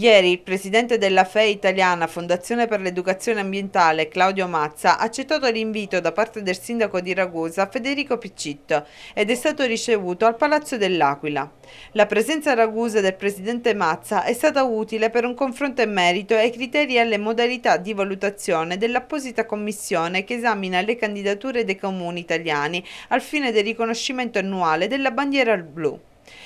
Ieri il presidente della FEI italiana Fondazione per l'Educazione Ambientale Claudio Mazza ha accettato l'invito da parte del sindaco di Ragusa Federico Piccitto ed è stato ricevuto al Palazzo dell'Aquila. La presenza a Ragusa del presidente Mazza è stata utile per un confronto in merito ai criteri e alle modalità di valutazione dell'apposita commissione che esamina le candidature dei comuni italiani al fine del riconoscimento annuale della bandiera blu.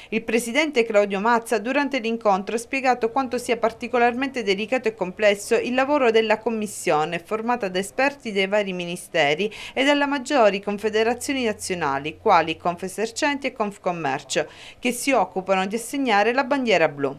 Il presidente Claudio Mazza durante l'incontro ha spiegato quanto sia particolarmente delicato e complesso il lavoro della commissione formata da esperti dei vari ministeri e dalle maggiori confederazioni nazionali quali Confesercenti e Confcommercio che si occupano di assegnare la bandiera blu.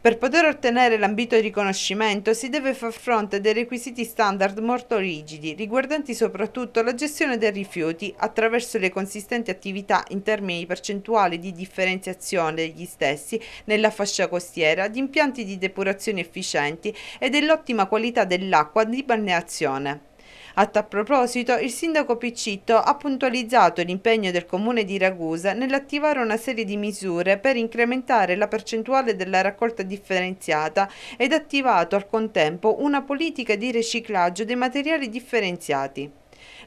Per poter ottenere l'ambito riconoscimento si deve far fronte a dei requisiti standard molto rigidi, riguardanti soprattutto la gestione dei rifiuti attraverso le consistenti attività in termini percentuali di differenziazione degli stessi nella fascia costiera, di impianti di depurazione efficienti e dell'ottima qualità dell'acqua di balneazione. A tal proposito, il sindaco Piccitto ha puntualizzato l'impegno del comune di Ragusa nell'attivare una serie di misure per incrementare la percentuale della raccolta differenziata ed attivato al contempo una politica di riciclaggio dei materiali differenziati.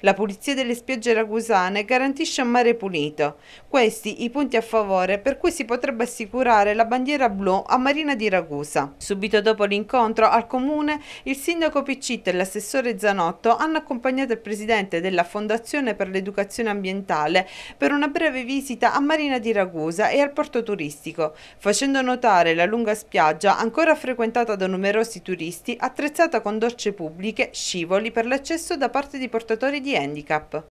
La pulizia delle spiagge ragusane garantisce un mare pulito. Questi i punti a favore per cui si potrebbe assicurare la bandiera blu a Marina di Ragusa. Subito dopo l'incontro al comune, il sindaco Piccitto e l'assessore Zanotto hanno accompagnato il presidente della Fondazione per l'Educazione Ambientale per una breve visita a Marina di Ragusa e al porto turistico, facendo notare la lunga spiaggia ancora frequentata da numerosi turisti attrezzata con docce pubbliche, scivoli per l'accesso da parte di portatori giocatori di handicap.